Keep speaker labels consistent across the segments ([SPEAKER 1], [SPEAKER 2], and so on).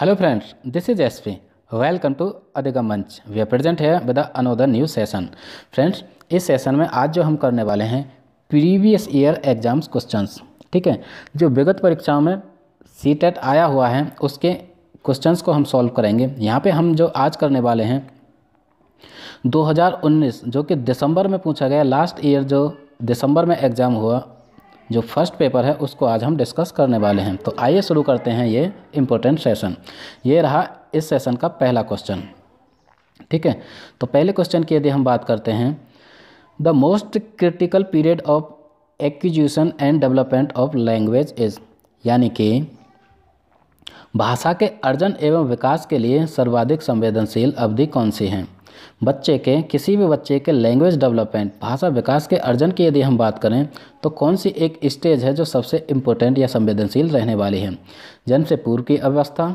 [SPEAKER 1] hello friends this is S P welcome to Adhigam Manch we are present है with another new session friends इस session में आज जो हम करने वाले हैं प्रीवियस ईयर एग्जाम्स क्वेश्चंस ठीक है जो विगत परीक्षाओं में सी टेट e आया हुआ है उसके क्वेश्चंस को हम सॉल्व करेंगे यहाँ पे हम जो आज करने वाले हैं 2019 जो कि दिसंबर में पूछा गया लास्ट ईयर जो दिसंबर में एग्ज़ाम हुआ जो फर्स्ट पेपर है उसको आज हम डिस्कस करने वाले हैं तो आइए शुरू करते हैं ये इम्पोर्टेंट सेशन ये रहा इस सेशन का पहला क्वेश्चन ठीक है तो पहले क्वेश्चन की यदि हम बात करते हैं the most critical period of acquisition and development of language is यानी कि भाषा के अर्जन एवं विकास के लिए सर्वाधिक संवेदनशील अवधि कौन सी है बच्चे के किसी भी बच्चे के लैंग्वेज डेवलपमेंट भाषा विकास के अर्जन की यदि हम बात करें तो कौन सी एक स्टेज है जो सबसे इम्पोर्टेंट या संवेदनशील रहने वाली है जन्म से पूर्व की अवस्था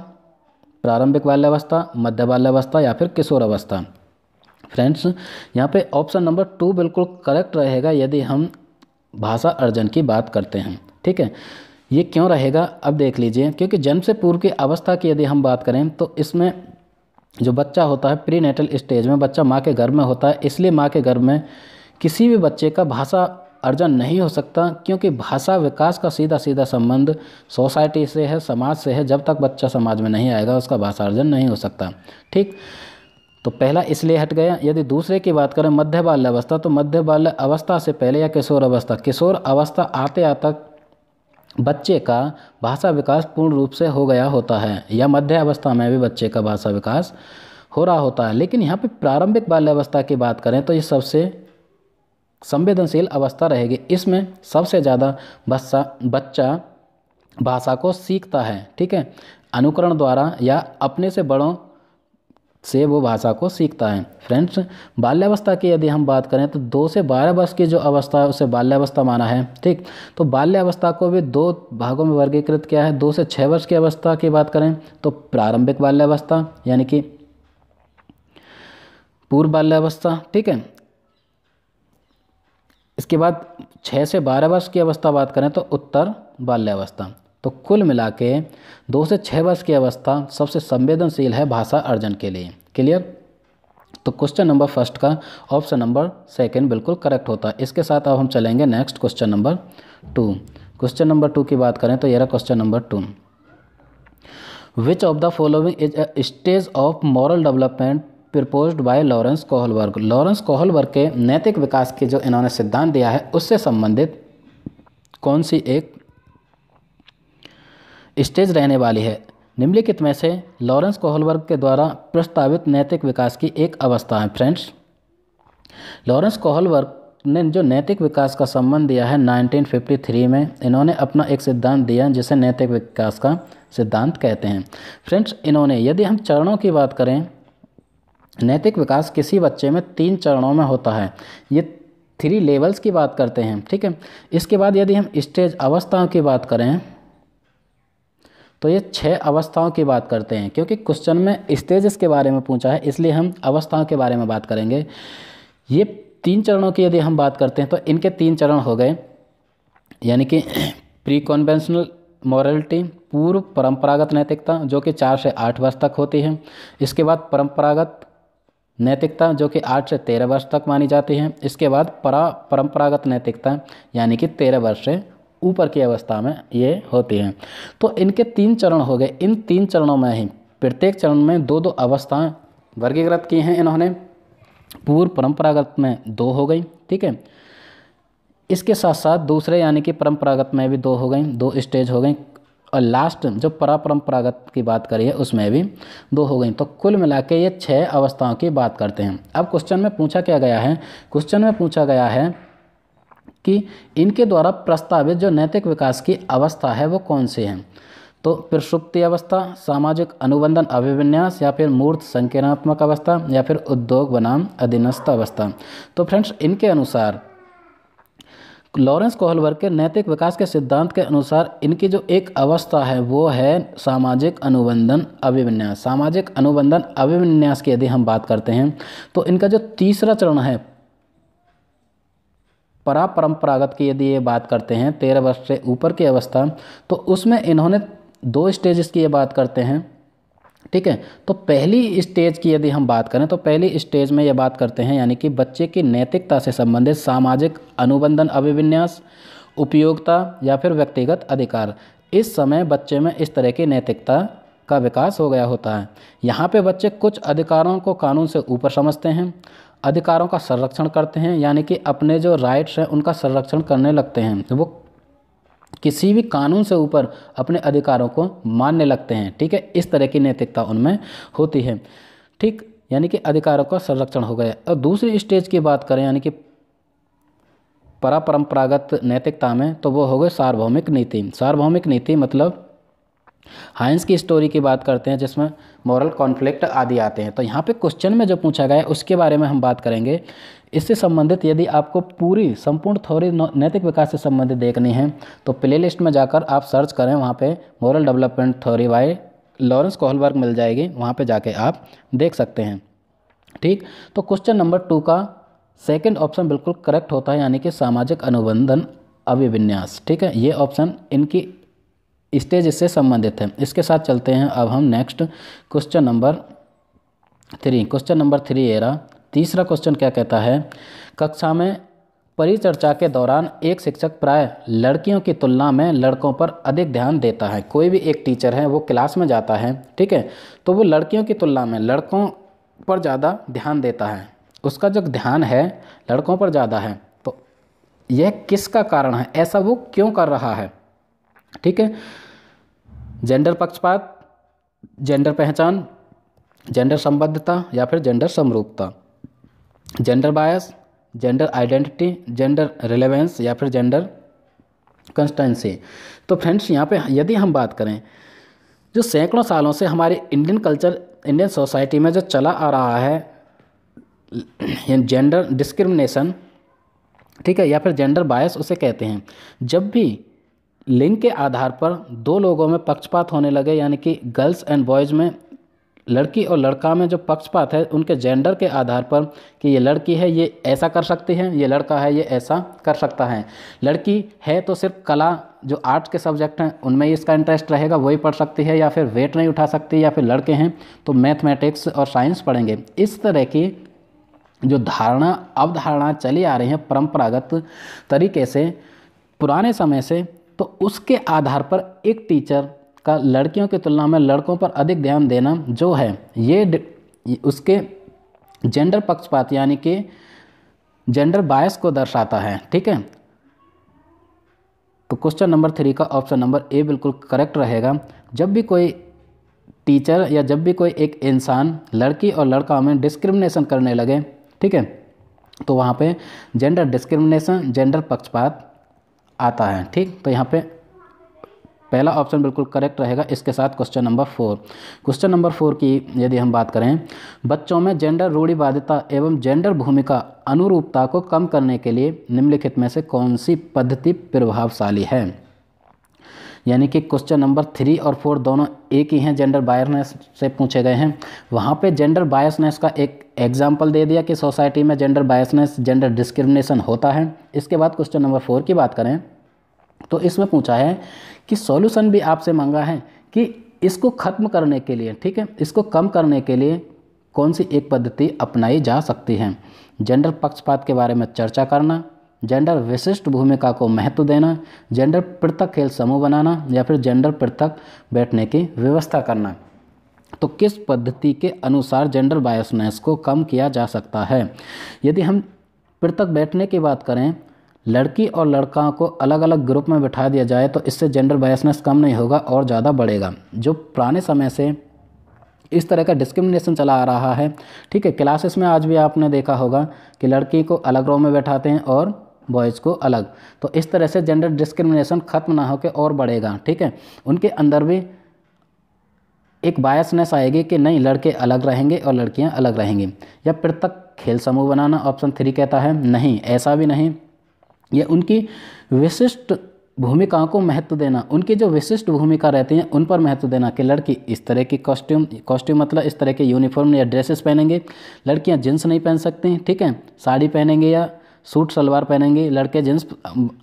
[SPEAKER 1] प्रारंभिक बाल्यावस्था मध्य बाल्यावस्था या फिर किशोर अवस्था फ्रेंड्स यहाँ पे ऑप्शन नंबर टू बिल्कुल करेक्ट रहेगा यदि हम भाषा अर्जन की बात करते हैं ठीक है ये क्यों रहेगा अब देख लीजिए क्योंकि जन्म से पूर्व की अवस्था की यदि हम बात करें तो इसमें जो बच्चा होता है प्री नेटल स्टेज में बच्चा माँ के गर्भ में होता है इसलिए माँ के गर्भ में किसी भी बच्चे का भाषा अर्जन नहीं हो सकता क्योंकि भाषा विकास का सीधा सीधा संबंध सोसाइटी से है समाज से है जब तक बच्चा समाज में नहीं आएगा उसका भाषा अर्जन नहीं हो सकता ठीक तो पहला इसलिए हट गया यदि दूसरे की बात करें मध्य बाल्य अवस्था तो मध्य बाल्य अवस्था से पहले या किशोर अवस्था किशोर अवस्था आते आते बच्चे का भाषा विकास पूर्ण रूप से हो गया होता है या मध्य अवस्था में भी बच्चे का भाषा विकास हो रहा होता है लेकिन यहाँ पे प्रारंभिक बाल्यावस्था की बात करें तो ये सबसे संवेदनशील अवस्था रहेगी इसमें सबसे ज़्यादा बच्चा बच्चा भाषा को सीखता है ठीक है अनुकरण द्वारा या अपने से बड़ों से वो भाषा को सीखता है फ्रेंड्स बाल्यावस्था की यदि हम बात करें तो दो से बारह वर्ष की जो अवस्था है उसे बाल्यावस्था माना है ठीक तो बाल्यावस्था को भी दो भागों में वर्गीकृत किया है दो से छः वर्ष की अवस्था की बात करें तो प्रारंभिक बाल्यावस्था यानी कि पूर्व बाल्यावस्था ठीक है इसके बाद छः से बारह वर्ष की अवस्था बात करें तो उत्तर बाल्यावस्था तो कुल मिला के दो से छः वर्ष की अवस्था सबसे संवेदनशील है भाषा अर्जन के लिए क्लियर तो क्वेश्चन नंबर फर्स्ट का ऑप्शन नंबर सेकंड बिल्कुल करेक्ट होता है इसके साथ अब हम चलेंगे next question number two question number two की बात करें तो ये रहा question number two which of the following is a stage of moral development propose by Lawrence Kohlberg Lawrence Kohlberg के नैतिक विकास के जो इन्होंने सिद्धांत दिया है उससे संबंधित कौन सी एक स्टेज रहने वाली है निम्नलिखित में से लॉरेंस कोहलबर्ग के द्वारा प्रस्तावित नैतिक विकास की एक अवस्था है फ्रेंड्स लॉरेंस कोहलबर्ग ने जो नैतिक विकास का संबंध दिया है 1953 में इन्होंने अपना एक सिद्धांत दिया जिसे नैतिक विकास का सिद्धांत कहते हैं फ्रेंड्स इन्होंने यदि हम चरणों की बात करें नैतिक विकास किसी बच्चे में तीन चरणों में होता है ये थ्री लेवल्स की बात करते हैं ठीक है इसके बाद यदि हम स्टेज अवस्थाओं की बात करें तो ये छः अवस्थाओं की बात करते हैं क्योंकि क्वेश्चन में स्टेजेस के बारे में पूछा है इसलिए हम अवस्थाओं के बारे में बात करेंगे ये तीन चरणों की यदि हम बात करते हैं तो इनके तीन चरण हो गए यानी कि प्री कॉन्वेंशनल मॉरलिटी पूर्व परंपरागत नैतिकता जो कि चार से आठ वर्ष तक होती है इसके बाद परंपरागत नैतिकता जो कि आठ से तेरह वर्ष तक मानी जाती है इसके बाद परा परंपरागत नैतिकता यानी कि तेरह वर्ष से ऊपर की अवस्था में ये होती हैं तो इनके तीन चरण हो गए इन तीन चरणों में ही प्रत्येक चरण में दो दो अवस्थाएं वर्गीकृत की हैं इन्होंने पूर्व परंपरागत में दो हो गई ठीक है इसके साथ साथ दूसरे यानी कि परंपरागत में भी दो हो गई दो स्टेज हो गई और लास्ट जो परापरंपरागत की बात करी है उसमें भी दो हो गई तो कुल मिला के ये छः अवस्थाओं की बात करते हैं अब क्वेश्चन में पूछा क्या गया है क्वेश्चन में पूछा गया है कि इनके द्वारा प्रस्तावित जो नैतिक विकास की अवस्था है वो कौन सी है तो प्रसुप्ति अवस्था सामाजिक अनुबंधन अभिविन्यास या फिर मूर्त संकीर्णात्मक अवस्था या फिर उद्योग बनाम अधीनस्थ अवस्था तो फ्रेंड्स इनके अनुसार लॉरेंस कोहलवर के नैतिक विकास के सिद्धांत के अनुसार इनकी जो एक अवस्था है वो है सामाजिक अनुबंधन अभिविन्यास सामाजिक अनुबंधन अभिविन्यास की यदि हम बात करते हैं तो इनका जो तीसरा चरण है परा परंपरागत की यदि ये बात करते हैं तेरह वर्ष से ऊपर की अवस्था तो उसमें इन्होंने दो स्टेजेस की ये बात करते हैं ठीक है तो पहली स्टेज की यदि हम बात करें तो पहली स्टेज में ये बात करते हैं यानी कि बच्चे की नैतिकता से संबंधित सामाजिक अनुबंधन अभिविन्यास उपयोगिता या फिर व्यक्तिगत अधिकार इस समय बच्चे में इस तरह की नैतिकता का विकास हो गया होता है यहाँ पे बच्चे कुछ अधिकारों को कानून से ऊपर समझते हैं अधिकारों का संरक्षण करते हैं यानी कि अपने जो राइट्स हैं उनका संरक्षण करने लगते हैं वो किसी भी कानून से ऊपर अपने अधिकारों को मानने लगते हैं ठीक है इस तरह की नैतिकता उनमें होती है ठीक यानी कि अधिकारों का संरक्षण हो गया और दूसरी स्टेज की बात करें यानी कि परंपरागत नैतिकता में तो वो हो गए सार्वभौमिक नीति सार्वभौमिक नीति मतलब हाइंस की स्टोरी की बात करते हैं जिसमें मॉरल कॉन्फ्लिक्ट आदि आते हैं तो यहाँ पे क्वेश्चन में जो पूछा गया है उसके बारे में हम बात करेंगे इससे संबंधित यदि आपको पूरी संपूर्ण थोड़ी नैतिक विकास से संबंधित देखनी है तो प्ले लिस्ट में जाकर आप सर्च करें वहाँ पे moral development theory by Lawrence Kohlberg मिल जाएगी वहाँ पर जाके आप देख सकते हैं ठीक तो क्वेश्चन नंबर टू का सेकेंड ऑप्शन बिल्कुल करेक्ट होता है यानी कि सामाजिक अनुबंधन अभिविन्यास ठीक है ये ऑप्शन इनकी स्टेज इससे संबंधित है इसके साथ चलते हैं अब हम next question number three question number three ए रहा तीसरा क्वेश्चन क्या कहता है कक्षा में परिचर्चा के दौरान एक शिक्षक प्राय लड़कियों की तुलना में लड़कों पर अधिक ध्यान देता है कोई भी एक टीचर है वो क्लास में जाता है ठीक है तो वो लड़कियों की तुलना में लड़कों पर ज़्यादा ध्यान देता है उसका जो ध्यान है लड़कों पर ज़्यादा है तो यह किसका कारण है ऐसा वो क्यों कर रहा है ठीक है जेंडर पक्षपात जेंडर पहचान जेंडर संबद्धता या फिर जेंडर समरूपता gender bias gender identity gender relevance या फिर जेंडर कंस्टेंसी तो फ्रेंड्स यहाँ पे यदि हम बात करें जो सैकड़ों सालों से हमारे इंडियन कल्चर इंडियन सोसाइटी में जो चला आ रहा है जेंडर डिस्क्रिमिनेशन ठीक है या फिर जेंडर बायस उसे कहते हैं जब भी लिंग के आधार पर दो लोगों में पक्षपात होने लगे यानी कि गर्ल्स एंड बॉयज़ में लड़की और लड़का में जो पक्षपात है उनके जेंडर के आधार पर कि ये लड़की है ये ऐसा कर सकती है ये लड़का है ये ऐसा कर सकता है लड़की है तो सिर्फ कला जो आर्ट्स के सब्जेक्ट हैं उनमें ही इसका इंटरेस्ट रहेगा वही पढ़ सकती है या फिर वेट नहीं उठा सकती या फिर लड़के हैं तो मैथमेटिक्स और साइंस पढ़ेंगे इस तरह की जो धारणा अवधारणा चली आ रही है परम्परागत तरीके से पुराने समय से तो उसके आधार पर एक टीचर का लड़कियों की तुलना में लड़कों पर अधिक ध्यान देना जो है ये उसके जेंडर पक्षपात यानी कि जेंडर बायस को दर्शाता है ठीक है तो क्वेश्चन नंबर थ्री का ऑप्शन नंबर ए बिल्कुल करेक्ट रहेगा जब भी कोई टीचर या जब भी कोई एक इंसान लड़की और लड़का में डिस्क्रिमिनेशन करने लगे ठीक है तो वहाँ पे जेंडर डिस्क्रिमिनेशन जेंडर पक्षपात आता है ठीक तो यहाँ पे पहला ऑप्शन बिल्कुल करेक्ट रहेगा इसके साथ question number four question number four की यदि हम बात करें बच्चों में जेंडर रूढ़िवादिता एवं जेंडर भूमिका अनुरूपता को कम करने के लिए निम्नलिखित में से कौन सी पद्धति प्रभावशाली है यानी कि क्वेश्चन नंबर थ्री और फोर दोनों एक ही हैं जेंडर बायसनेस से पूछे गए हैं वहाँ पे जेंडर बायसनेस का एक एग्जाम्पल दे दिया कि सोसाइटी में जेंडर बायसनेस जेंडर डिस्क्रिमिनेशन होता है इसके बाद क्वेश्चन नंबर फोर की बात करें तो इसमें पूछा है कि सोल्यूशन भी आपसे मांगा है कि इसको ख़त्म करने के लिए ठीक है इसको कम करने के लिए कौन सी एक पद्धति अपनाई जा सकती है जेंडर पक्षपात के बारे में चर्चा करना जेंडर विशिष्ट भूमिका को महत्व देना जेंडर पृथक खेल समूह बनाना या फिर जेंडर पृथक बैठने की व्यवस्था करना तो किस पद्धति के अनुसार जेंडर बायसनेस को कम किया जा सकता है यदि हम पृथक बैठने की बात करें लड़की और लड़का को अलग अलग ग्रुप में बिठा दिया जाए तो इससे जेंडर बायसनेस कम नहीं होगा और ज़्यादा बढ़ेगा जो पुराने समय से इस तरह का डिस्क्रिमिनेशन चला आ रहा है ठीक है क्लासेस में आज भी आपने देखा होगा कि लड़की को अलग रो में बैठाते हैं और बॉयज़ को अलग तो इस तरह से जेंडर डिस्क्रिमिनेशन खत्म ना होकर और बढ़ेगा ठीक है उनके अंदर भी एक बायसनेस आएगी कि नहीं लड़के अलग रहेंगे और लड़कियां अलग रहेंगी या पृथक खेल समूह बनाना ऑप्शन थ्री कहता है नहीं ऐसा भी नहीं या उनकी विशिष्ट भूमिकाओं को महत्व देना उनकी जो विशिष्ट भूमिका रहती हैं उन पर महत्व देना कि लड़की इस तरह की कॉस्ट्यूम कॉस्ट्यूम मतलब इस तरह के यूनिफॉर्म या ड्रेसेस पहनेंगे लड़कियां जींस नहीं पहन सकती ठीक है साड़ी पहनेंगे या सूट सलवार पहनेंगे लड़के जींस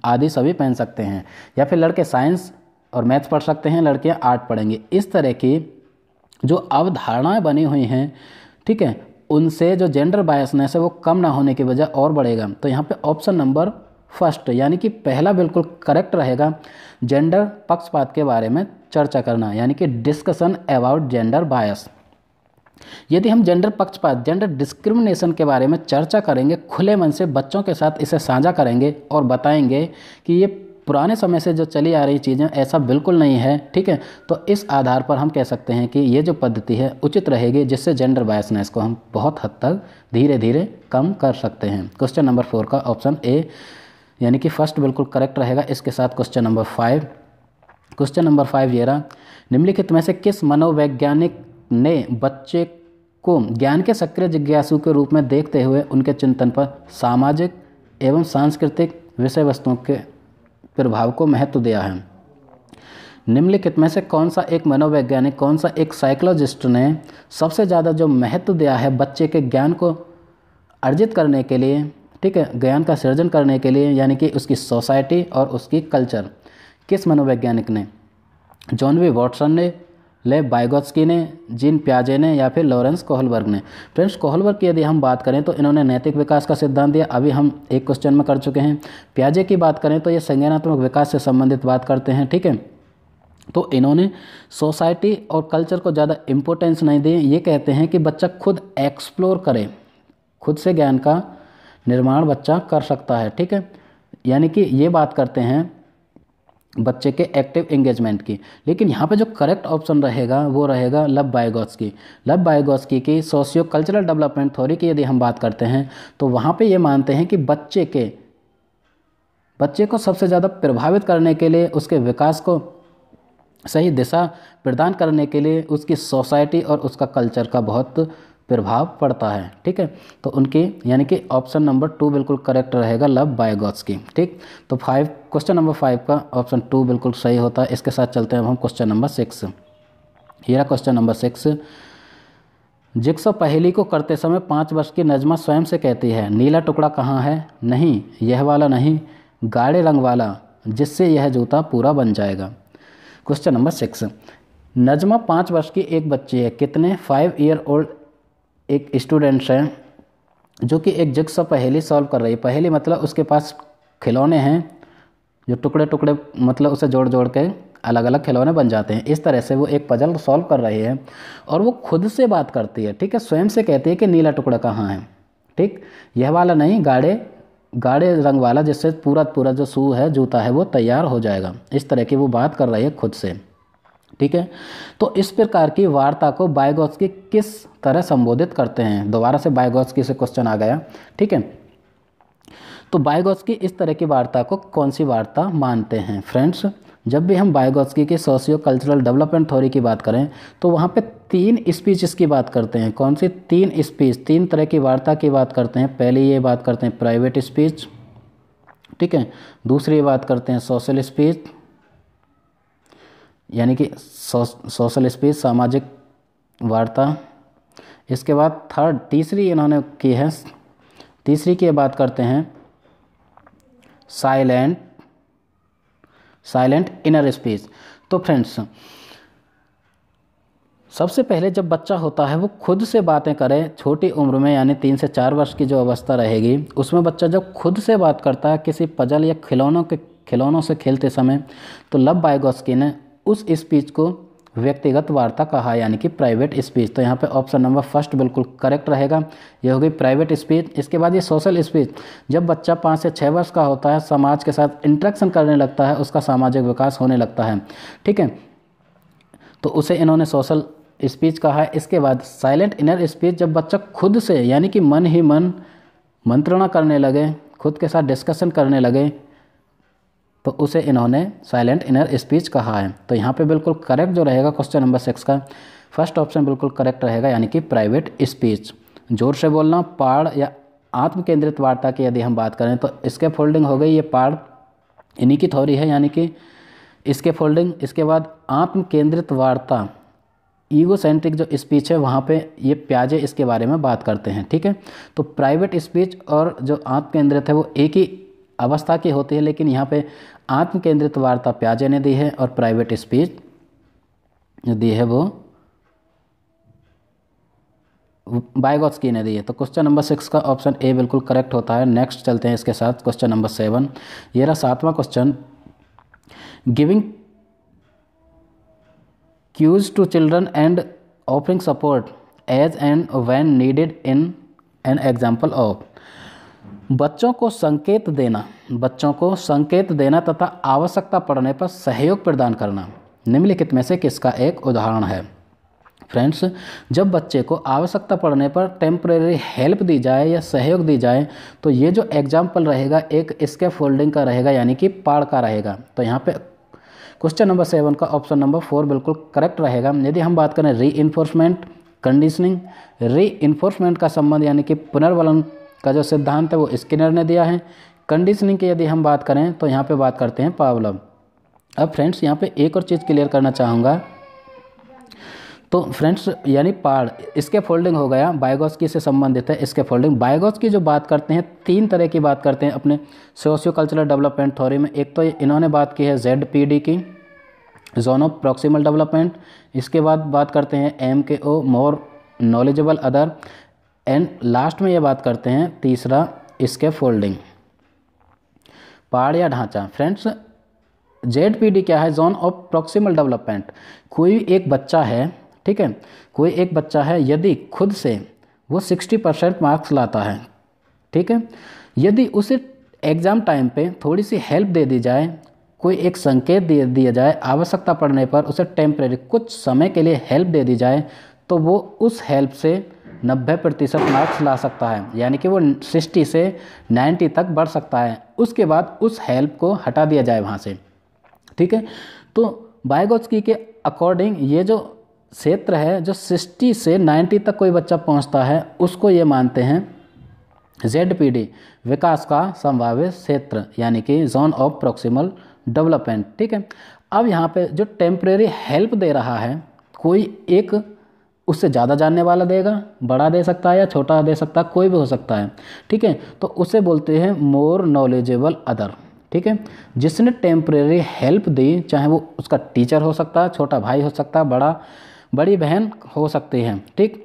[SPEAKER 1] आदि सभी पहन सकते हैं या फिर लड़के साइंस और मैथ्स पढ़ सकते हैं लड़के आर्ट पढ़ेंगे इस तरह की जो अवधारणाएँ बनी हुई हैं ठीक है उनसे जो जेंडर बायसनेस है वो कम ना होने की वजह और बढ़ेगा तो यहाँ पे ऑप्शन नंबर फर्स्ट यानी कि पहला बिल्कुल करेक्ट रहेगा जेंडर पक्षपात के बारे में चर्चा करना यानी कि डिस्कशन अबाउट जेंडर बायस यदि हम जेंडर पक्षपात जेंडर डिस्क्रिमिनेशन के बारे में चर्चा करेंगे खुले मन से बच्चों के साथ इसे साझा करेंगे और बताएंगे कि ये पुराने समय से जो चली आ रही चीज़ें ऐसा बिल्कुल नहीं है ठीक है तो इस आधार पर हम कह सकते हैं कि ये जो पद्धति है उचित रहेगी जिससे जेंडर बायसनेस को हम बहुत हद तक धीरे धीरे कम कर सकते हैं क्वेश्चन नंबर फोर का ऑप्शन ए यानी कि फर्स्ट बिल्कुल करेक्ट रहेगा इसके साथ question number five question number five ये रहा निम्नलिखित में से किस मनोवैज्ञानिक ने बच्चे को ज्ञान के सक्रिय जिज्ञासु के रूप में देखते हुए उनके चिंतन पर सामाजिक एवं सांस्कृतिक विषय वस्तुओं के प्रभाव को महत्व दिया है निम्नलिखित में से कौन सा एक मनोवैज्ञानिक कौन सा एक साइकोलॉजिस्ट ने सबसे ज़्यादा जो महत्व दिया है बच्चे के ज्ञान को अर्जित करने के लिए ठीक है ज्ञान का सृजन करने के लिए यानी कि उसकी सोसाइटी और उसकी कल्चर किस मनोवैज्ञानिक ने जॉन वी वॉटसन ने ले बाइगोस्की ने जिन प्याजे ने या फिर लॉरेंस कोहलबर्ग ने फ्रेंड्स कोहलबर्ग की यदि हम बात करें तो इन्होंने नैतिक विकास का सिद्धांत दिया अभी हम एक क्वेश्चन में कर चुके हैं प्याजे की बात करें तो ये संज्ञानात्मक विकास से संबंधित बात करते हैं ठीक है तो इन्होंने सोसाइटी और कल्चर को ज़्यादा इम्पोर्टेंस नहीं दी ये कहते हैं कि बच्चा खुद एक्सप्लोर करे खुद से ज्ञान का निर्माण बच्चा कर सकता है ठीक है यानी कि ये बात करते हैं बच्चे के एक्टिव एंगेजमेंट की लेकिन यहाँ पे जो करेक्ट ऑप्शन रहेगा वो रहेगा लव बायोगॉस की लव बायोगॉस की कि सोशियो कल्चरल डेवलपमेंट थ्योरी की यदि हम बात करते हैं तो वहाँ पे ये मानते हैं कि बच्चे के बच्चे को सबसे ज़्यादा प्रभावित करने के लिए उसके विकास को सही दिशा प्रदान करने के लिए उसकी सोसाइटी और उसका कल्चर का बहुत प्रभाव पड़ता है ठीक है तो उनकी यानी कि ऑप्शन नंबर टू बिल्कुल करेक्ट रहेगा लव की ठीक तो फाइव क्वेश्चन नंबर फाइव का ऑप्शन टू बिल्कुल सही होता है इसके साथ चलते हैं हम क्वेश्चन नंबर सिक्स ये क्वेश्चन नंबर सिक्स जिक्सो पहेली को करते समय पाँच वर्ष की नजमा स्वयं से कहती है नीला टुकड़ा कहाँ है नहीं यह वाला नहीं गाढ़े रंग वाला जिससे यह जूता पूरा बन जाएगा क्वेश्चन नंबर सिक्स नजमा पाँच वर्ष की एक बच्ची है कितने फाइव ईयर ओल्ड एक स्टूडेंट्स हैं जो कि एक जग सा पहेली सॉल्व कर रही है पहेली मतलब उसके पास खिलौने हैं जो टुकड़े टुकड़े मतलब उसे जोड़ जोड़ के अलग अलग खिलौने बन जाते हैं इस तरह से वो एक पजल सॉल्व कर रही है और वो खुद से बात करती है ठीक है स्वयं से कहती है कि नीला टुकड़ा कहाँ है ठीक यह वाला नहीं गाढ़े गाढ़े रंग वाला जिससे पूरा पूरा जो शू है जूता है वो तैयार हो जाएगा इस तरह की वो बात कर रही है खुद से ठीक है तो इस प्रकार की वार्ता को की किस तरह संबोधित करते हैं दोबारा से की से क्वेश्चन आ गया ठीक है तो की इस तरह की वार्ता को कौन सी वार्ता मानते हैं फ्रेंड्स जब भी हम बायोगोस्की के सोशियो कल्चरल डेवलपमेंट थ्योरी की बात करें तो वहाँ पे तीन स्पीच की बात करते हैं कौन सी तीन स्पीच तीन तरह की वार्ता की बात करते हैं पहली ये बात करते हैं प्राइवेट स्पीच ठीक है दूसरी बात करते हैं सोशल स्पीच यानी कि सोशल स्पीच सामाजिक वार्ता इसके बाद थर्ड तीसरी इन्होंने की है तीसरी की बात करते हैं साइलेंट साइलेंट इनर स्पीच तो फ्रेंड्स सबसे पहले जब बच्चा होता है वो खुद से बातें करे छोटी उम्र में यानी तीन से चार वर्ष की जो अवस्था रहेगी उसमें बच्चा जब खुद से बात करता है किसी पजल या खिलौनों के खिलौनों से खेलते समय तो लव बायगोस्की ने उस स्पीच को व्यक्तिगत वार्ता कहा यानी कि प्राइवेट स्पीच तो यहाँ पे ऑप्शन नंबर फर्स्ट बिल्कुल करेक्ट रहेगा हो होगी प्राइवेट स्पीच इसके बाद ये सोशल स्पीच जब बच्चा पाँच से छः वर्ष का होता है समाज के साथ इंट्रैक्शन करने लगता है उसका सामाजिक विकास होने लगता है ठीक है तो उसे इन्होंने सोशल स्पीच कहा है इसके बाद साइलेंट इनर स्पीच जब बच्चा खुद से यानी कि मन ही मन मंत्रणा करने लगे खुद के साथ डिस्कशन करने लगे तो उसे इन्होंने साइलेंट इनर स्पीच कहा है तो यहाँ पे बिल्कुल करेक्ट जो रहेगा क्वेश्चन नंबर सिक्स का फर्स्ट ऑप्शन बिल्कुल करेक्ट रहेगा यानी कि प्राइवेट स्पीच जोर से बोलना पाड़ या आत्म केंद्रित वार्ता की यदि हम बात करें तो इसके फोल्डिंग हो गई ये पाड़ इन्हीं की थोड़ी है यानी कि इसके फोल्डिंग इसके बाद आत्म केंद्रित वार्ता ईगो सेंट्रिक जो स्पीच है वहाँ पे ये प्याजे इसके बारे में बात करते हैं ठीक है तो प्राइवेट स्पीच और जो आत्म केंद्रित है वो एक ही अवस्था की होती है लेकिन यहाँ पे आत्म केंद्रित वार्ता प्याजे ने दी है और प्राइवेट स्पीच जो दी है वो बायोगॉस्की ने दी है तो क्वेश्चन नंबर सिक्स का ऑप्शन ए बिल्कुल करेक्ट होता है नेक्स्ट चलते हैं इसके साथ क्वेश्चन नंबर सेवन ये रहा सातवां question giving cues to children and offering support as and when needed in an example of बच्चों को संकेत देना बच्चों को संकेत देना तथा आवश्यकता पड़ने पर सहयोग प्रदान करना निम्नलिखित में से किसका एक उदाहरण है फ्रेंड्स जब बच्चे को आवश्यकता पड़ने पर टेम्प्रेरी हेल्प दी जाए या सहयोग दी जाए तो ये जो एग्जाम्पल रहेगा एक इसके फोल्डिंग का रहेगा यानी कि पाड़ का रहेगा तो यहाँ पे क्वेश्चन नंबर सेवन का ऑप्शन नंबर फोर बिल्कुल करेक्ट रहेगा यदि हम बात करें री कंडीशनिंग री का संबंध यानी कि पुनर्वलन का जो सिद्धांत है वो स्किनर ने दिया है कंडीशनिंग की यदि हम बात करें तो यहाँ पे बात करते हैं पावलम अब फ्रेंड्स यहाँ पे एक और चीज़ क्लियर करना चाहूँगा तो फ्रेंड्स यानी पाड़ इसके फोल्डिंग हो गया बायोगॉस की से संबंधित है इसके फोल्डिंग बायोगॉस की जो बात करते हैं तीन तरह की बात करते हैं अपने सोशियो कल्चरल डेवलपमेंट थ्योरी में एक तो इन्होंने बात की है जेड की जोन ऑफ प्रॉक्सिमल डेवलपमेंट इसके बाद बात करते हैं M K O more knowledgeable other and last में ये बात करते हैं तीसरा इसके फोल्डिंग पहाड़ या ढांचा फ्रेंड्स जेड क्या है जोन ऑफ प्रॉक्सिमल डेवलपमेंट कोई एक बच्चा है ठीक है कोई एक बच्चा है यदि खुद से वो सिक्सटी परसेंट मार्क्स लाता है ठीक है यदि उसे एग्ज़ाम टाइम पे थोड़ी सी हेल्प दे दी जाए कोई एक संकेत दे दिया जाए आवश्यकता पड़ने पर उसे टेम्परेरी कुछ समय के लिए हेल्प दे दी जाए तो वो उस हेल्प से नब्बे प्रतिशत मार्क्स ला सकता है यानी कि वो 60 से 90 तक बढ़ सकता है उसके बाद उस हेल्प को हटा दिया जाए वहाँ से ठीक है तो बायोगोस्की के अकॉर्डिंग ये जो क्षेत्र है जो 60 से 90 तक कोई बच्चा पहुँचता है उसको ये मानते हैं जेड विकास का संभावित क्षेत्र यानी कि जोन ऑफ प्रोक्सीमल डेवलपमेंट ठीक है अब यहाँ पे जो टेम्प्रेरी हेल्प दे रहा है कोई एक उससे ज़्यादा जानने वाला देगा बड़ा दे सकता है या छोटा दे सकता है कोई भी हो सकता है ठीक है तो उसे बोलते हैं मोर नॉलेजेबल अदर ठीक है जिसने टेम्प्रेरी हेल्प दी चाहे वो उसका टीचर हो सकता है छोटा भाई हो सकता है बड़ा बड़ी बहन हो सकती है ठीक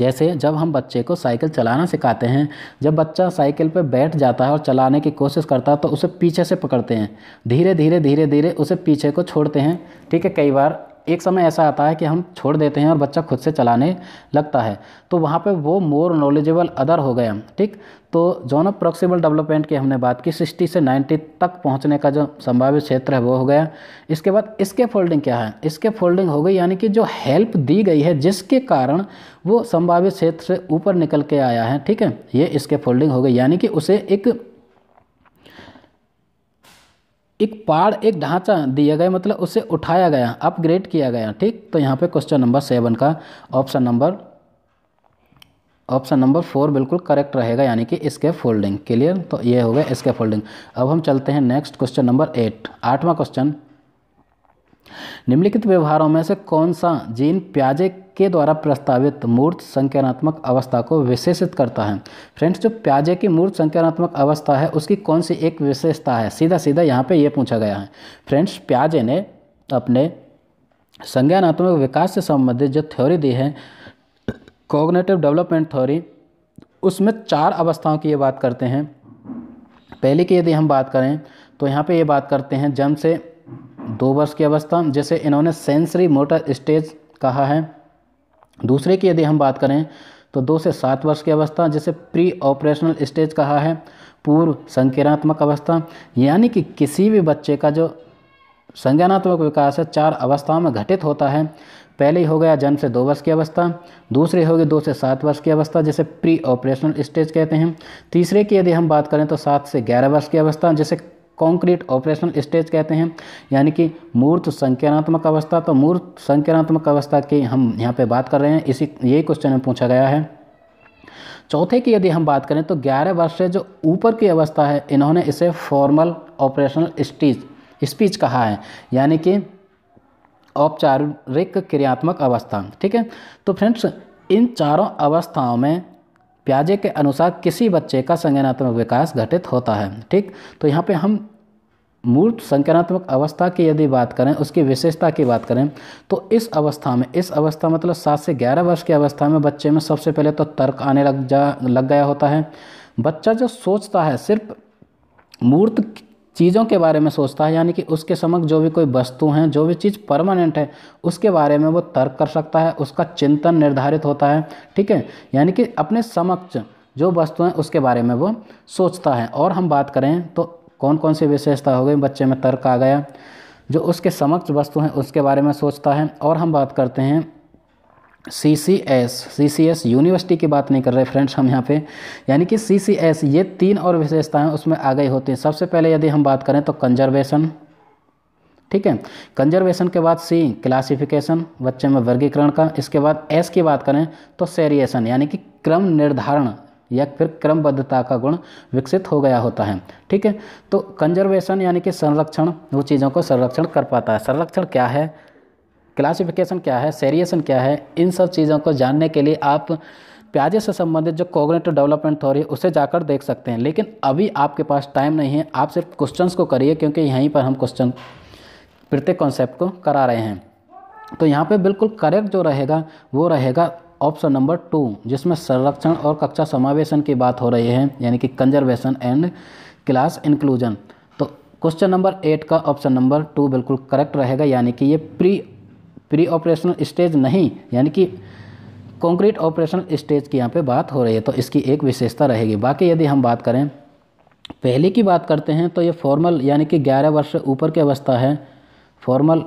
[SPEAKER 1] जैसे जब हम बच्चे को साइकिल चलाना सिखाते हैं जब बच्चा साइकिल पर बैठ जाता है और चलाने की कोशिश करता है तो उसे पीछे से पकड़ते हैं धीरे धीरे धीरे धीरे उसे पीछे को छोड़ते हैं ठीक है कई बार एक समय ऐसा आता है कि हम छोड़ देते हैं और बच्चा खुद से चलाने लगता है तो वहाँ पे वो मोर नॉलेजेबल अदर हो गए हम ठीक तो जोन ऑफ प्रॉक्सिबल डेवलपमेंट की हमने बात की सिक्सटी से नाइन्टी तक पहुँचने का जो संभावित क्षेत्र है वो हो गया इसके बाद इसके फोल्डिंग क्या है इसके फोल्डिंग हो गई यानी कि जो हेल्प दी गई है जिसके कारण वो संभावित क्षेत्र से ऊपर निकल के आया है ठीक है ये इसके फोल्डिंग हो गई यानी कि उसे एक एक पाड़ एक ढांचा दिया गया मतलब उसे उठाया गया अपग्रेड किया गया ठीक तो यहाँ पे क्वेश्चन नंबर सेवन का option number option number four बिल्कुल करेक्ट रहेगा यानी कि इसके फोल्डिंग क्लियर तो ये हो गया इसके फोल्डिंग अब हम चलते हैं नेक्स्ट क्वेश्चन नंबर एट आठवां क्वेश्चन निम्नलिखित व्यवहारों में से कौन सा जीन प्याजे के द्वारा प्रस्तावित मूर्त संख्यात्मक अवस्था को विशेषित करता है फ्रेंड्स जो प्याजे की मूर्त संख्यात्मक अवस्था है उसकी कौन सी एक विशेषता है सीधा सीधा यहाँ पे ये पूछा गया है फ्रेंड्स प्याजे ने अपने संज्ञानात्मक विकास से संबंधित जो थ्योरी दी है कोग्नेटिव डेवलपमेंट थ्योरी उसमें चार अवस्थाओं की ये बात करते हैं पहले की यदि हम बात करें तो यहाँ पे ये बात करते हैं जन्म से दो वर्ष की अवस्था जैसे इन्होंने सेंसरी मोटर स्टेज कहा है दूसरे की यदि हम बात करें तो दो से सात वर्ष की अवस्था जैसे प्री ऑपरेशनल स्टेज कहा है पूर्व संकीर्णात्मक अवस्था यानी कि किसी भी बच्चे का जो संज्ञानात्मक विकास है चार अवस्थाओं में घटित होता है पहली हो गया जन्म से दो वर्ष की अवस्था दूसरी होगी दो से सात वर्ष की अवस्था जैसे प्री ऑपरेशनल स्टेज कहते हैं तीसरे की यदि हम बात करें तो सात से ग्यारह वर्ष की अवस्था जैसे कॉन्क्रीट ऑपरेशनल स्टेज कहते हैं यानी कि मूर्त संज्ञानात्मक अवस्था तो मूर्त संज्ञानात्मक अवस्था की हम यहाँ पे बात कर रहे हैं इसी यही क्वेश्चन में पूछा गया है चौथे की यदि हम बात करें तो ग्यारह वर्ष से जो ऊपर की अवस्था है इन्होंने इसे फॉर्मल ऑपरेशनल स्टीच स्पीच कहा है यानी कि औपचारिक क्रियात्मक अवस्था ठीक है तो फ्रेंड्स इन चारों अवस्थाओं में प्याजे के अनुसार किसी बच्चे का संज्ञानात्मक विकास घटित होता है ठीक तो यहाँ पे हम मूर्त संज्ञानात्मक अवस्था की यदि बात करें उसकी विशेषता की बात करें तो इस अवस्था में इस अवस्था मतलब सात से ग्यारह वर्ष की अवस्था में बच्चे में सबसे पहले तो तर्क आने लग जा लग गया होता है बच्चा जो सोचता है सिर्फ मूर्त चीज़ों के बारे में सोचता है यानी कि उसके समक्ष जो भी कोई वस्तु हैं जो भी चीज़ परमानेंट है उसके बारे में वो तर्क कर सकता है उसका चिंतन निर्धारित होता है ठीक है यानी कि अपने समक्ष जो वस्तु हैं उसके बारे में वो सोचता है और हम बात करें तो कौन कौन सी विशेषता हो गई बच्चे में तर्क आ गया जो उसके समक्ष वस्तु हैं उसके बारे में सोचता है और हम बात करते हैं C C S C C S university की बात नहीं कर रहे फ्रेंड्स हम यहाँ पे यानी कि सी सी एस ये तीन और विशेषताएं उसमें आ गई होती हैं सबसे पहले यदि हम बात करें तो कंजर्वेशन ठीक है कंजर्वेशन के बाद सी क्लासिफिकेशन बच्चे में वर्गीकरण का इसके बाद एस की बात करें तो सेरिएशन यानी कि क्रम निर्धारण या फिर क्रमबद्धता का गुण विकसित हो गया होता है ठीक है तो कंजर्वेशन यानी कि संरक्षण वो चीज़ों को संरक्षण कर पाता है संरक्षण क्या है क्लासिफिकेशन क्या है सेरिएशन क्या है इन सब चीज़ों को जानने के लिए आप प्याजे से संबंधित जो कोगनेटिव डेवलपमेंट थ्योरी उसे जाकर देख सकते हैं लेकिन अभी आपके पास टाइम नहीं है आप सिर्फ क्वेश्चंस को करिए क्योंकि यहीं पर हम क्वेश्चन प्रत्येक कॉन्सेप्ट को करा रहे हैं तो यहाँ पे बिल्कुल करेक्ट जो रहेगा वो रहेगा ऑप्शन नंबर टू जिसमें संरक्षण और कक्षा समावेशन की बात हो रही है यानी कि कंजर्वेशन एंड क्लास इंक्लूजन तो क्वेश्चन नंबर एट का ऑप्शन नंबर टू बिल्कुल करेक्ट रहेगा यानी कि ये प्री प्री ऑपरेशनल स्टेज नहीं यानी कि कॉन्क्रीट ऑपरेशनल स्टेज की यहाँ पे बात हो रही है तो इसकी एक विशेषता रहेगी बाकी यदि हम बात करें पहले की बात करते हैं तो ये फॉर्मल यानी कि 11 वर्ष से ऊपर की अवस्था है फॉर्मल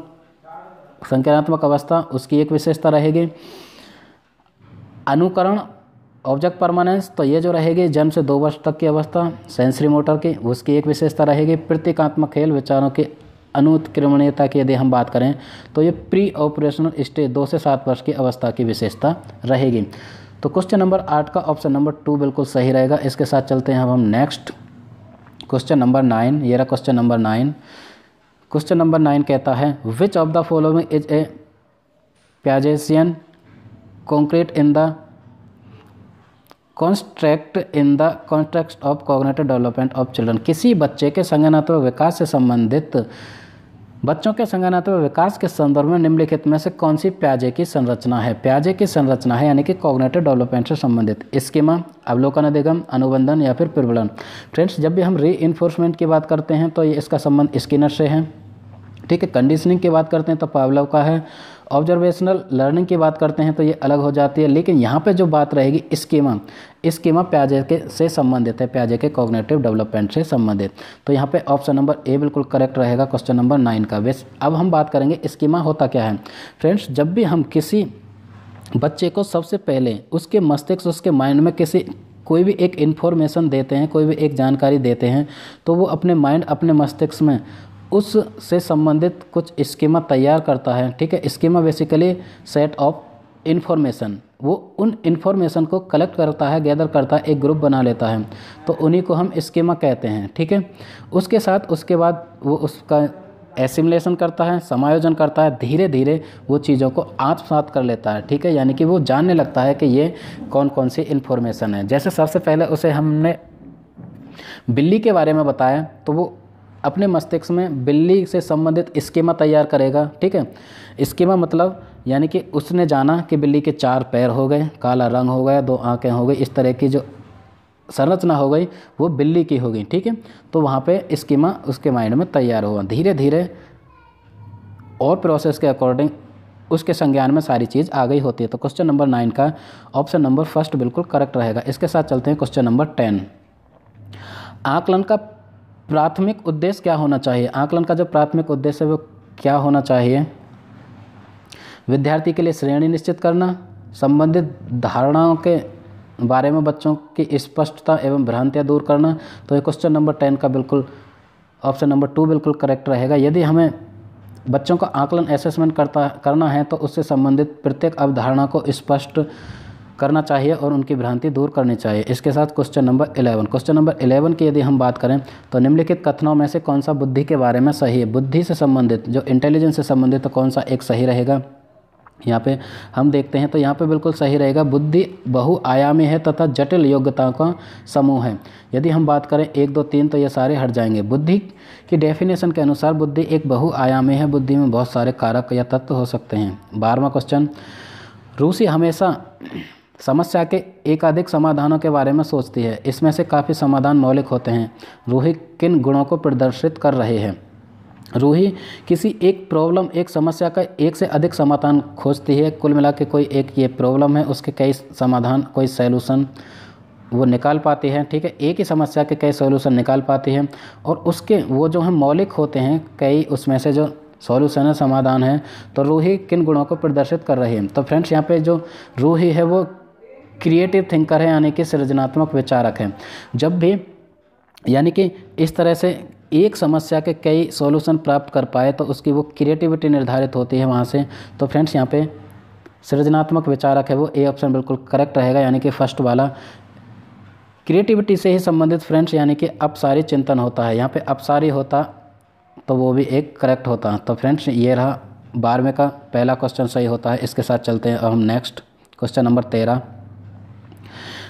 [SPEAKER 1] संज्ञानात्मक अवस्था उसकी एक विशेषता रहेगी अनुकरण ऑब्जेक्ट परमानेंस तो ये जो रहेगी जन्म से दो वर्ष तक की अवस्था सेंसरी मोटर की उसकी एक विशेषता रहेगी प्रतीकात्मक खेल विचारों के अनुत्क्रमणीयता की यदि हम बात करें तो ये प्री ऑपरेशनल स्टेज दो से सात वर्ष की अवस्था की विशेषता रहेगी तो क्वेश्चन नंबर आठ का ऑप्शन नंबर टू बिल्कुल सही रहेगा इसके साथ चलते हैं अब हम नेक्स्ट क्वेश्चन नंबर नाइन ये रहा question number nine question number nine कहता है which of the following is a Piagetian concrete in the construct in the context of cognitive development of children किसी बच्चे के संज्ञानात्मक विकास से संबंधित बच्चों के संज्ञानात्मक विकास के संदर्भ में निम्नलिखित में से कौन सी प्याजे की संरचना है प्याजे की संरचना है यानी कि कॉग्नेटिव डेवलपमेंट से संबंधित स्कीमा अवलोकन अधिगम अनुबंधन या फिर प्रबलन फ्रेंड्स जब भी हम री की बात करते हैं तो ये इसका संबंध स्किनर से है ठीक है कंडीशनिंग की बात करते हैं तो पावलव का है ऑब्जर्वेशनल लर्निंग की बात करते हैं तो ये अलग हो जाती है लेकिन यहाँ पे जो बात रहेगी स्कीमा स्कीमा प्याजे के से संबंधित है प्याजे के कॉग्नेटिव डेवलपमेंट से संबंधित तो यहाँ पे ऑप्शन नंबर ए बिल्कुल करेक्ट रहेगा क्वेश्चन नंबर नाइन का बेस अब हम बात करेंगे स्कीमा होता क्या है फ्रेंड्स जब भी हम किसी बच्चे को सबसे पहले उसके मस्तिष्क उसके माइंड में किसी कोई भी एक इन्फॉर्मेशन देते हैं कोई भी एक जानकारी देते हैं तो वो अपने माइंड अपने मस्तिष्क में उससे संबंधित कुछ स्कीमा तैयार करता है ठीक है schema basically set of information वो उन इन्फॉर्मेशन को कलेक्ट करता है गैदर करता है एक ग्रुप बना लेता है तो उन्हीं को हम स्कीमा कहते हैं ठीक है उसके साथ उसके बाद वो उसका एसिमुलेशन करता है समायोजन करता है धीरे धीरे वो चीज़ों को आत्मसात कर लेता है ठीक है यानी कि वो जानने लगता है कि ये कौन कौन सी इन्फॉर्मेशन है जैसे सबसे पहले उसे हमने बिल्ली के बारे में बताया तो वो अपने मस्तिष्क में बिल्ली से संबंधित स्कीमा तैयार करेगा ठीक है स्कीमा मतलब यानी कि उसने जाना कि बिल्ली के चार पैर हो गए काला रंग हो गया दो आंखें हो गई इस तरह की जो संरचना हो गई वो बिल्ली की हो गई ठीक है तो वहाँ पे स्कीमा उसके माइंड में तैयार हुआ धीरे धीरे और प्रोसेस के अकॉर्डिंग उसके संज्ञान में सारी चीज़ आ गई होती है तो क्वेश्चन नंबर नाइन का ऑप्शन नंबर फर्स्ट बिल्कुल करेक्ट रहेगा इसके साथ चलते हैं क्वेश्चन नंबर टेन आकलन का प्राथमिक उद्देश्य क्या होना चाहिए आकलन का जो प्राथमिक उद्देश्य है वो क्या होना चाहिए विद्यार्थी के लिए श्रेणी निश्चित करना संबंधित धारणाओं के बारे में बच्चों की स्पष्टता एवं भ्रांतियाँ दूर करना तो ये क्वेश्चन नंबर टेन का बिल्कुल ऑप्शन नंबर टू बिल्कुल करेक्ट रहेगा यदि हमें बच्चों का आकलन असेसमेंट करता करना है तो उससे संबंधित प्रत्येक अवधारणा को स्पष्ट करना चाहिए और उनकी भ्रांति दूर करनी चाहिए इसके साथ question number eleven question number eleven की यदि हम बात करें तो निम्नलिखित कथनों में से कौन सा बुद्धि के बारे में सही है बुद्धि से संबंधित जो इंटेलिजेंस से संबंधित तो कौन सा एक सही रहेगा यहाँ पे हम देखते हैं तो यहाँ पे बिल्कुल सही रहेगा बुद्धि बहुआयामी है तथा जटिल योग्यताओं का समूह है यदि हम बात करें एक दो तीन तो ये सारे हट जाएंगे बुद्धि की डेफिनेशन के अनुसार बुद्धि एक बहुआयामी है बुद्धि में बहुत सारे कारक या तत्व हो सकते हैं बारहवा क्वेश्चन रूसी हमेशा समस्या के एकाधिक समाधानों के बारे में सोचती है इसमें से काफ़ी समाधान मौलिक होते हैं रूही किन गुणों को प्रदर्शित कर रहे हैं रूही किसी एक प्रॉब्लम एक समस्या का एक से अधिक समाधान खोजती है कुल मिला के कोई एक ये प्रॉब्लम है उसके कई समाधान कोई सैल्यूशन वो निकाल पाती है ठीक है एक ही समस्या के कई सोल्यूशन निकाल पाती है और उसके वो जो हैं मौलिक होते हैं कई उसमें से जो सॉल्यूशन है समाधान है तो रूही किन गुणों को प्रदर्शित कर रही है तो फ्रेंड्स यहाँ पे जो रूही है वो क्रिएटिव थिंकर है यानी कि सृजनात्मक विचारक हैं जब भी यानी कि इस तरह से एक समस्या के कई सॉल्यूशन प्राप्त कर पाए तो उसकी वो क्रिएटिविटी निर्धारित होती है वहाँ से तो फ्रेंड्स यहाँ पे सृजनात्मक विचारक है वो ए ऑप्शन बिल्कुल करेक्ट रहेगा यानी कि फर्स्ट वाला क्रिएटिविटी से ही संबंधित फ्रेंड्स यानी कि अपसारी चिंतन होता है यहाँ पे अपसारी होता तो वो भी एक करेक्ट होता तो फ्रेंड्स ये रहा बारहवें का पहला क्वेश्चन सही होता है इसके साथ चलते हैं हम नेक्स्ट क्वेश्चन नंबर तेरह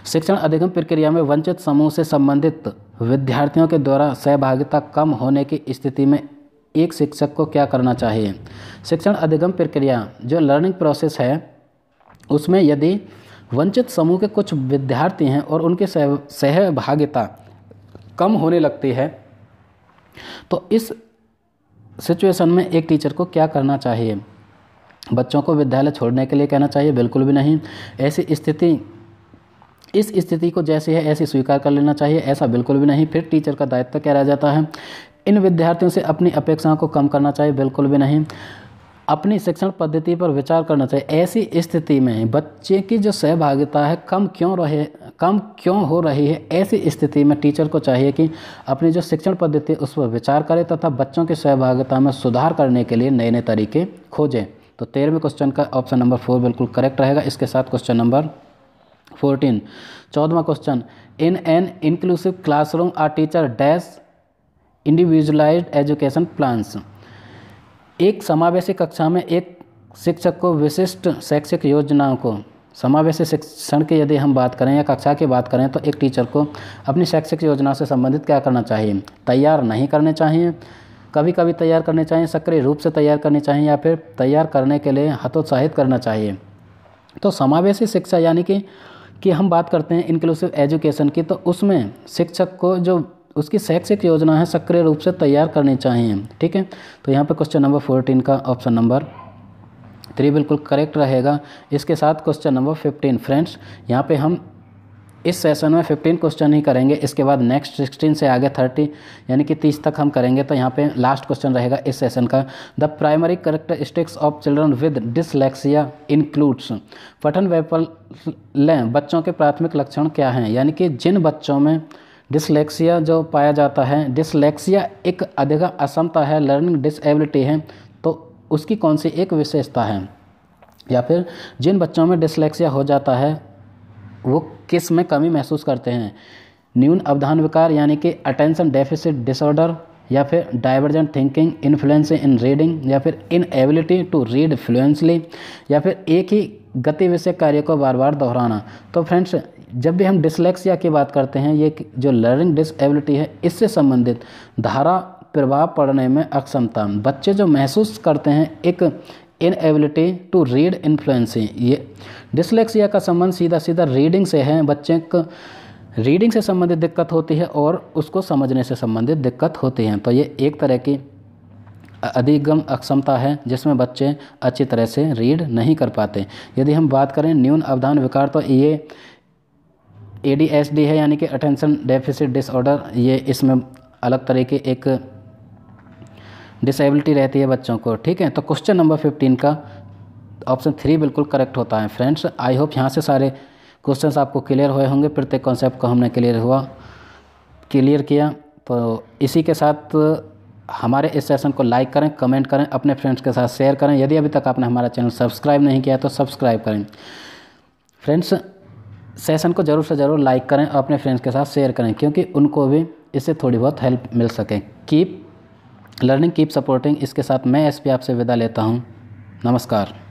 [SPEAKER 1] शिक्षण अधिगम प्रक्रिया में वंचित समूह से संबंधित विद्यार्थियों के द्वारा सहभागिता कम होने की स्थिति में एक शिक्षक को क्या करना चाहिए शिक्षण अधिगम प्रक्रिया जो लर्निंग प्रोसेस है उसमें यदि वंचित समूह के कुछ विद्यार्थी हैं और उनकी सह सहभागिता कम होने लगती है तो इस सिचुएशन में एक टीचर को क्या करना चाहिए बच्चों को विद्यालय छोड़ने के लिए कहना चाहिए बिल्कुल भी नहीं ऐसी स्थिति इस स्थिति को जैसे है ऐसे स्वीकार कर लेना चाहिए ऐसा बिल्कुल भी नहीं फिर टीचर का दायित्व क्या रह जाता है इन विद्यार्थियों से अपनी अपेक्षाओं को कम करना चाहिए बिल्कुल भी नहीं अपनी शिक्षण पद्धति पर विचार करना चाहिए ऐसी स्थिति में बच्चे की जो सहभागिता है कम क्यों रहे कम क्यों हो रही है ऐसी स्थिति में टीचर को चाहिए कि अपनी जो शिक्षण पद्धति उस पर विचार करें तथा बच्चों की सहभागिता में सुधार करने के लिए नए नए तरीके खोजें तो तेरहवें क्वेश्चन का ऑप्शन नंबर फोर बिल्कुल करेक्ट रहेगा इसके साथ क्वेश्चन नंबर फोर्टीन चौदवा question in an inclusive classroom are teacher dash individualize education plans एक समावेशी कक्षा में एक शिक्षक को विशिष्ट शैक्षिक योजनाओं को समावेशी शिक्षण की यदि हम बात करें या कक्षा की बात करें तो एक टीचर को अपनी शैक्षिक योजना से संबंधित क्या करना चाहिए तैयार नहीं करने चाहिए कभी कभी तैयार करने चाहिए सक्रिय रूप से तैयार करने चाहिए या फिर तैयार करने के लिए हतोत्साहित करना चाहिए तो समावेशी शिक्षा यानी कि कि हम बात करते हैं इंक्लूसिव एजुकेशन की तो उसमें शिक्षक को जो उसकी शैक्षिक योजना है सक्रिय रूप से तैयार करनी चाहिए ठीक है तो यहाँ पे क्वेश्चन नंबर फोर्टीन का ऑप्शन नंबर थ्री बिल्कुल करेक्ट रहेगा इसके साथ क्वेश्चन नंबर फिफ्टीन फ्रेंड्स यहाँ पे हम इस सेशन में फिफ्टीन क्वेश्चन ही करेंगे इसके बाद नेक्स्ट सिक्सटीन से आगे थर्टी यानी कि तीस तक हम करेंगे तो यहाँ पे लास्ट क्वेश्चन रहेगा इस सेशन का the primary characteristics of children with dyslexia includes पठन वैपल्य बच्चों के प्राथमिक लक्षण क्या हैं यानी कि जिन बच्चों में डिसलेक्सिया जो पाया जाता है डिसलेक्सिया एक अधिक असमता है लर्निंग डिसएबिलिटी है तो उसकी कौन सी एक विशेषता है या फिर जिन बच्चों में डिसलेक्सिया हो जाता है वो किस में कमी महसूस करते हैं न्यून अवधान विकार यानी कि अटेंशन डेफिसिट डिसऑर्डर या फिर divergent thinking influence in reading या फिर इनएबिलिटी टू रीड फ्लुएंसली या फिर एक ही गति विषय कार्य को बार बार दोहराना तो फ्रेंड्स जब भी हम डिसलेक्सिया की बात करते हैं ये जो लर्निंग डिसएबिलिटी है इससे संबंधित धारा प्रभाव पड़ने में अक्षमता बच्चे जो महसूस करते हैं एक इनएबिलिटी टू रीड इन्फ्लुएंसिंग ये डिसलेक्सिया का संबंध सीधा सीधा रीडिंग से है बच्चे को रीडिंग से संबंधित दिक्कत होती है और उसको समझने से संबंधित दिक्कत होती है तो ये एक तरह की अधिगम अक्षमता है जिसमें बच्चे अच्छी तरह से रीड नहीं कर पाते यदि हम बात करें न्यून अवधान विकार तो ये ए है यानी कि अटेंशन डेफिसिट डिसऑर्डर ये इसमें अलग तरह के एक डिसेबिलिटी रहती है बच्चों को ठीक है तो क्वेश्चन नंबर फिफ्टीन का ऑप्शन थ्री बिल्कुल करेक्ट होता है फ्रेंड्स आई होप यहाँ से सारे क्वेश्चंस आपको क्लियर हुए होंगे प्रत्येक कॉन्सेप्ट को हमने क्लियर हुआ क्लियर किया तो इसी के साथ हमारे इस सेशन को लाइक करें कमेंट करें अपने फ्रेंड्स के साथ शेयर करें यदि अभी तक आपने हमारा चैनल सब्सक्राइब नहीं किया तो सब्सक्राइब करें फ्रेंड्स सेशन को ज़रूर से ज़रूर लाइक करें और अपने फ्रेंड्स के साथ शेयर करें क्योंकि उनको भी इससे थोड़ी बहुत हेल्प मिल सके कीप लर्निंग कीप सपोर्टिंग इसके साथ मैं एस आपसे विदा लेता हूँ नमस्कार